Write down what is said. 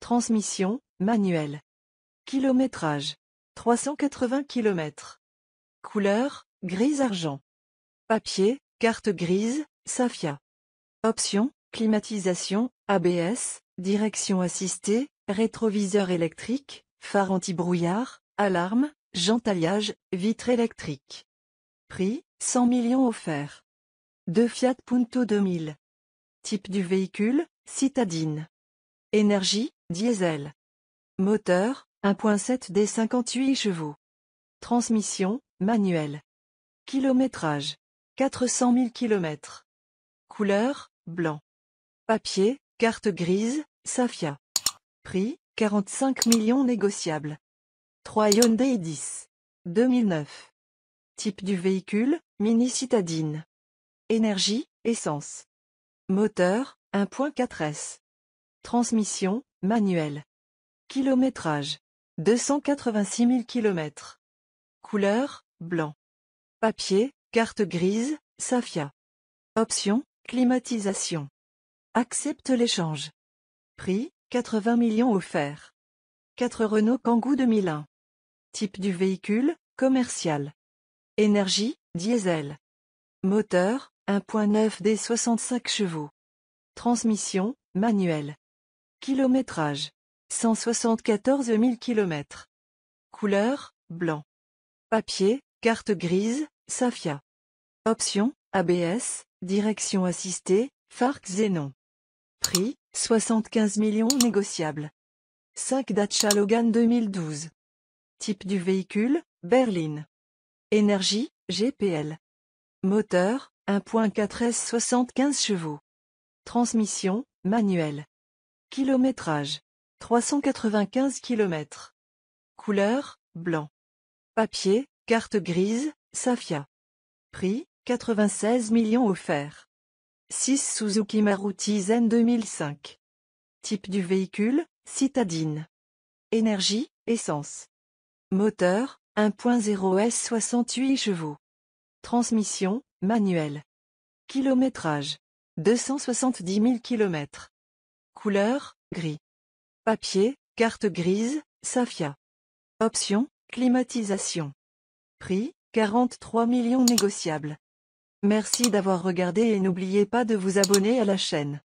Transmission, manuel. Kilométrage. 380 km. Couleur, gris-argent. Papier, carte grise, Safia. Option, climatisation, ABS, direction assistée, rétroviseur électrique, phare anti-brouillard, alarme, jantaillage, vitre électrique. Prix, 100 millions offerts. 2 Fiat Punto 2000. Type du véhicule, citadine. Énergie, diesel. Moteur, 1.7 d 58 chevaux. Transmission, manuel. Kilométrage, 400 000 km. Couleur, blanc. Papier, carte grise, Safia. Prix, 45 millions négociables. 3 Hyundai 10. 2009. Type du véhicule, mini citadine. Énergie, essence. Moteur, 1.4S. Transmission, manuel. Kilométrage. 286 000 km. Couleur, blanc. Papier, carte grise, Safia. Option, climatisation. Accepte l'échange. Prix, 80 millions offerts. 4 Renault Kangoo 2001. Type du véhicule, commercial. Énergie, diesel. Moteur, 1.9 D 65 chevaux. Transmission, manuelle. Kilométrage. 174 000 km. Couleur, blanc. Papier, carte grise, Safia. Option, ABS, direction assistée, Farc ZENON. Prix, 75 millions négociables. 5 Dacia Logan 2012. Type du véhicule, berline. Énergie, GPL. Moteur, 1.4 S 75 chevaux. Transmission, manuelle. Kilométrage. 395 km. Couleur, blanc. Papier, carte grise, Safia. Prix, 96 millions offerts. 6 Suzuki Maruti Zen 2005. Type du véhicule, citadine. Énergie, essence. Moteur, 1.0 S 68 chevaux. Transmission, manuel. Kilométrage. 270 000 km. Couleur, gris. Papier, carte grise, Safia. Option, climatisation. Prix, 43 millions négociables. Merci d'avoir regardé et n'oubliez pas de vous abonner à la chaîne.